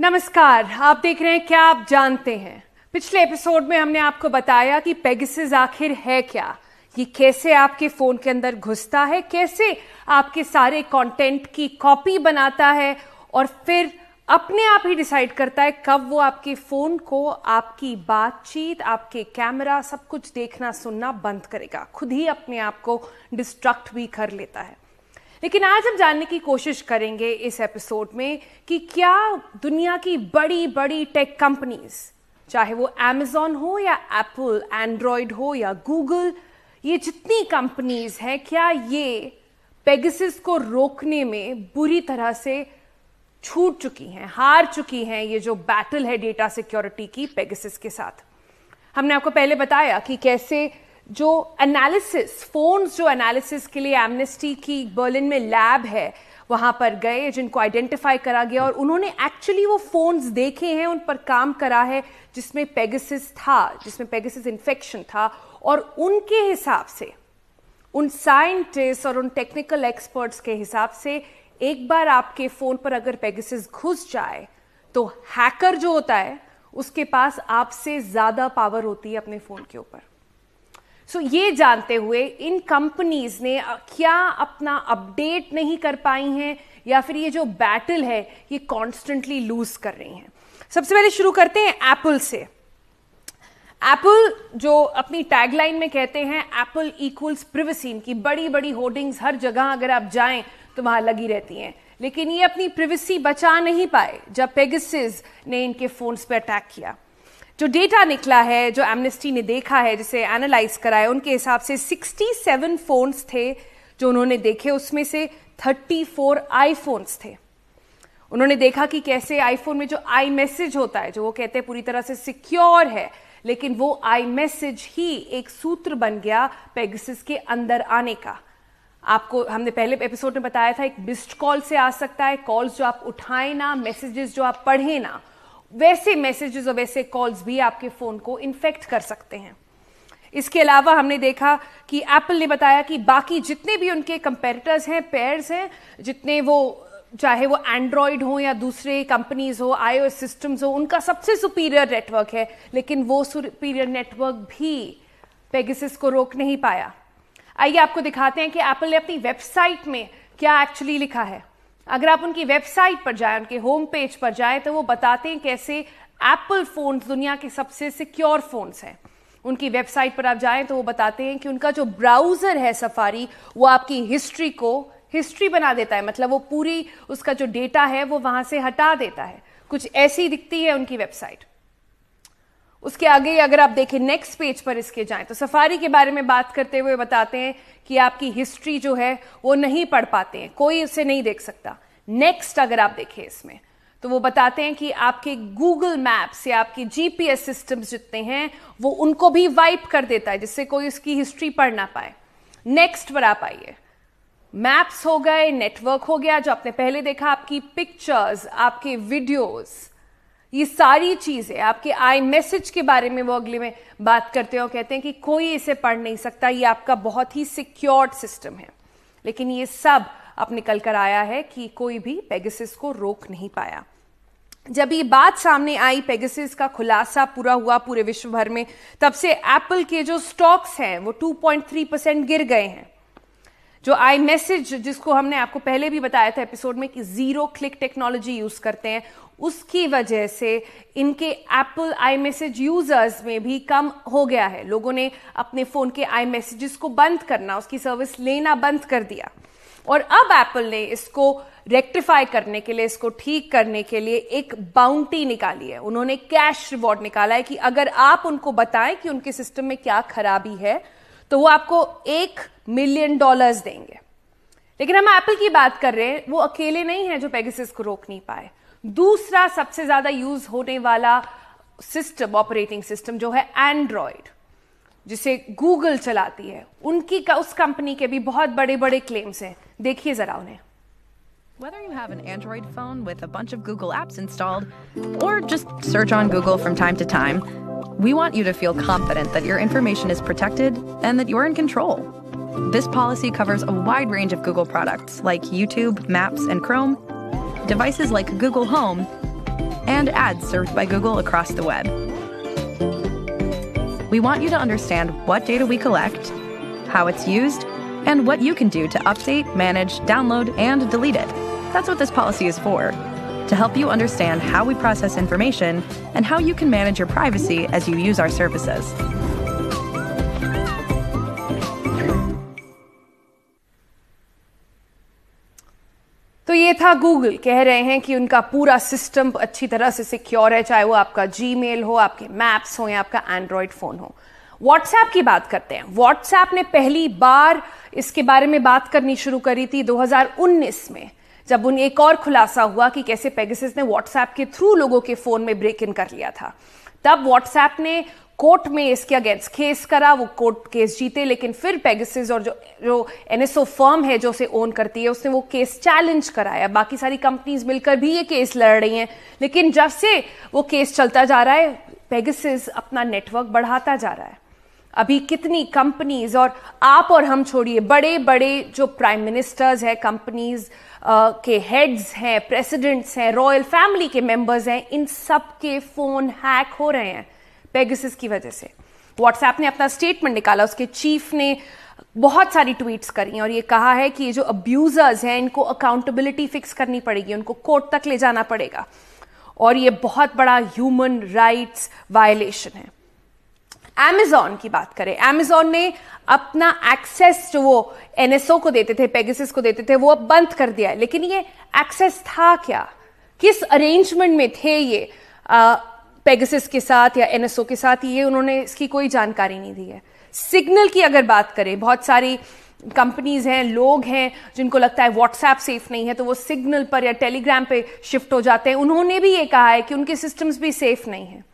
नमस्कार आप देख रहे हैं क्या आप जानते हैं पिछले एपिसोड में हमने आपको बताया कि पेगसिस आखिर है क्या ये कैसे आपके फोन के अंदर घुसता है कैसे आपके सारे कंटेंट की कॉपी बनाता है और फिर अपने आप ही डिसाइड करता है कब वो आपके फोन को आपकी बातचीत आपके कैमरा सब कुछ देखना सुनना बंद करेगा खुद ही अपने आप को डिस्ट्रक्ट भी कर लेता है लेकिन आज हम जानने की कोशिश करेंगे इस एपिसोड में कि क्या दुनिया की बड़ी बड़ी टेक कंपनीज चाहे वो एमेजॉन हो या एप्पल एंड्रॉयड हो या गूगल ये जितनी कंपनीज हैं क्या ये पेगसिस को रोकने में बुरी तरह से छूट चुकी हैं हार चुकी हैं ये जो बैटल है डेटा सिक्योरिटी की पेगसिस के साथ हमने आपको पहले बताया कि कैसे जो एनालिसिस फोन्स जो एनालिसिस के लिए एमनेस्टी की बर्लिन में लैब है वहां पर गए जिनको आइडेंटिफाई करा गया और उन्होंने एक्चुअली वो फोन्स देखे हैं उन पर काम करा है जिसमें पेगसिस था जिसमें पेगसिस इन्फेक्शन था और उनके हिसाब से उन साइंटिस्ट और उन टेक्निकल एक्सपर्ट्स के हिसाब से एक बार आपके फ़ोन पर अगर पेगसिस घुस जाए तो हैकर जो होता है उसके पास आपसे ज़्यादा पावर होती है अपने फ़ोन के ऊपर सो ये जानते हुए इन कंपनीज ने क्या अपना अपडेट नहीं कर पाई हैं या फिर ये जो बैटल है ये कॉन्स्टेंटली लूज कर रही हैं सबसे पहले शुरू करते हैं एप्पल से एप्पल जो अपनी टैगलाइन में कहते हैं एप्पल इक्वल्स प्रिवेसी इनकी बड़ी बड़ी होर्डिंग्स हर जगह अगर आप जाएं तो वहां लगी रहती हैं लेकिन ये अपनी प्रिवेसी बचा नहीं पाए जब पेगसिस ने इनके फोन्स पर अटैक किया जो डेटा निकला है जो एमनेस्टी ने देखा है जिसे एनालाइज करा है उनके हिसाब से 67 फोन्स थे जो उन्होंने देखे उसमें से 34 आईफोन्स थे उन्होंने देखा कि कैसे आईफोन में जो आई मैसेज होता है जो वो कहते हैं पूरी तरह से सिक्योर है लेकिन वो आई मैसेज ही एक सूत्र बन गया पेगसिस के अंदर आने का आपको हमने पहले एपिसोड में बताया था एक मिस्ड कॉल से आ सकता है कॉल्स जो आप उठाएं ना मैसेजेस जो आप पढ़ें ना वैसे मैसेजेस और वैसे कॉल्स भी आपके फ़ोन को इन्फेक्ट कर सकते हैं इसके अलावा हमने देखा कि एप्पल ने बताया कि बाकी जितने भी उनके कंपेरेटर्स हैं पेयर्स हैं जितने वो चाहे वो एंड्रॉयड हो या दूसरे कंपनीज हो आईओ सिस्टम्स हो उनका सबसे सुपीरियर नेटवर्क है लेकिन वो सुपीरियर नेटवर्क भी पेगसिस को रोक नहीं पाया आइए आपको दिखाते हैं कि एप्पल ने अपनी वेबसाइट में क्या एक्चुअली लिखा है अगर आप उनकी वेबसाइट पर जाए उनके होम पेज पर जाए तो वो बताते हैं कैसे एप्पल फोन्स दुनिया के सबसे सिक्योर फोन्स हैं उनकी वेबसाइट पर आप जाएं तो वो बताते हैं कि उनका जो ब्राउज़र है सफारी वो आपकी हिस्ट्री को हिस्ट्री बना देता है मतलब वो पूरी उसका जो डेटा है वो वहां से हटा देता है कुछ ऐसी दिखती है उनकी वेबसाइट उसके आगे अगर आप देखें नेक्स्ट पेज पर इसके जाएं तो सफारी के बारे में बात करते हुए बताते हैं कि आपकी हिस्ट्री जो है वो नहीं पढ़ पाते हैं कोई उसे नहीं देख सकता नेक्स्ट अगर आप देखें इसमें तो वो बताते हैं कि आपके गूगल मैप्स या आपके जीपीएस सिस्टम्स जितने हैं वो उनको भी वाइप कर देता है जिससे कोई उसकी हिस्ट्री पढ़ ना पाए नेक्स्ट पर आप आइए मैप्स हो गए नेटवर्क हो गया जो आपने पहले देखा आपकी पिक्चर्स आपके वीडियोज़ ये सारी चीज़ें आपके आई मैसेज के बारे में वो अगले में बात करते हैं और कहते हैं कि कोई इसे पढ़ नहीं सकता ये आपका बहुत ही सिक्योर्ड सिस्टम है लेकिन ये सब अब निकल कर आया है कि कोई भी पेगसिस को रोक नहीं पाया जब ये बात सामने आई पेगसिस का खुलासा पूरा हुआ पूरे विश्व भर में तब से एप्पल के जो स्टॉक्स हैं वो 2.3 परसेंट गिर गए हैं जो आई मैसेज जिसको हमने आपको पहले भी बताया था एपिसोड में कि जीरो क्लिक टेक्नोलॉजी यूज करते हैं उसकी वजह से इनके एप्पल आई मैसेज यूजर्स में भी कम हो गया है लोगों ने अपने फोन के आई मैसेजेस को बंद करना उसकी सर्विस लेना बंद कर दिया और अब एप्पल ने इसको रेक्टिफाई करने के लिए इसको ठीक करने के लिए एक बाउंटी निकाली है उन्होंने कैश रिवॉर्ड निकाला है कि अगर आप उनको बताएं कि उनके सिस्टम में क्या खराबी है तो वो आपको एक मिलियन डॉलर्स देंगे लेकिन हम एप्पल की बात कर रहे हैं वो अकेले नहीं है जो पेगसिस को रोक नहीं पाए दूसरा सबसे ज्यादा यूज होने वाला सिस्टम ऑपरेटिंग सिस्टम जो है एंड्रॉयड जिसे गूगल चलाती है उनकी का, उस कंपनी के भी बहुत बड़े बड़े क्लेम्स हैं देखिए जरा उन्हें Whether you have an Android phone with a bunch of Google apps installed or just search on Google from time to time, we want you to feel confident that your information is protected and that you're in control. This policy covers a wide range of Google products like YouTube, Maps, and Chrome, devices like Google Home, and ads served by Google across the web. We want you to understand what data we collect, how it's used, and what you can do to update, manage, download, and delete it. That's what this policy is for. to help you understand how we process information and how you can manage your privacy as you use our services. तो ये था Google कह रहे हैं कि उनका पूरा system अच्छी तरह से सिक्योर है चाहे वो आपका जी हो आपके मैप्स हो या आपका एंड्रॉयड फ़ोन हो व्हाट्सएप की बात करते हैं व्हाट्सएप ने पहली बार इसके बारे में बात करनी शुरू करी थी 2019 में जब उन एक और खुलासा हुआ कि कैसे पेगसिस ने व्हाट्सएप के थ्रू लोगों के फ़ोन में ब्रेक इन कर लिया था तब व्हाट्सएप ने कोर्ट में इसके अगेंस्ट केस करा वो कोर्ट केस जीते लेकिन फिर पेगसिस और जो जो एनएसओ फर्म है जो उसे ओन करती है उसने वो केस चैलेंज कराया बाकी सारी कंपनीज मिलकर भी ये केस लड़ रही हैं लेकिन जब से वो केस चलता जा रहा है पेगसिस अपना नेटवर्क बढ़ाता जा रहा है अभी कितनी कंपनीज और आप और हम छोड़िए बड़े बड़े जो प्राइम मिनिस्टर्स हैं कंपनीज के हेड्स हैं प्रेसिडेंट्स हैं रॉयल फैमिली के मेंबर्स हैं इन सब के फोन हैक हो रहे हैं पेगसिस की वजह से व्हाट्सएप ने अपना स्टेटमेंट निकाला उसके चीफ ने बहुत सारी ट्वीट्स करी और ये कहा है कि ये जो अब्यूजर्स हैं इनको अकाउंटेबिलिटी फिक्स करनी पड़ेगी उनको कोर्ट तक ले जाना पड़ेगा और ये बहुत बड़ा ह्यूमन राइट्स वायलेशन है एमेजॉन की बात करें एमेजॉन ने अपना एक्सेस जो वो एनएसओ को देते थे पेगसिस को देते थे वो अब बंद कर दिया है लेकिन ये एक्सेस था क्या किस अरेंजमेंट में थे ये पेगसिस के साथ या एनएसओ के साथ ये उन्होंने इसकी कोई जानकारी नहीं दी है सिग्नल की अगर बात करें बहुत सारी कंपनीज हैं लोग हैं जिनको लगता है व्हाट्सएप सेफ नहीं है तो वो सिग्नल पर या टेलीग्राम पे शिफ्ट हो जाते हैं उन्होंने भी ये कहा है कि उनके सिस्टम्स भी सेफ नहीं है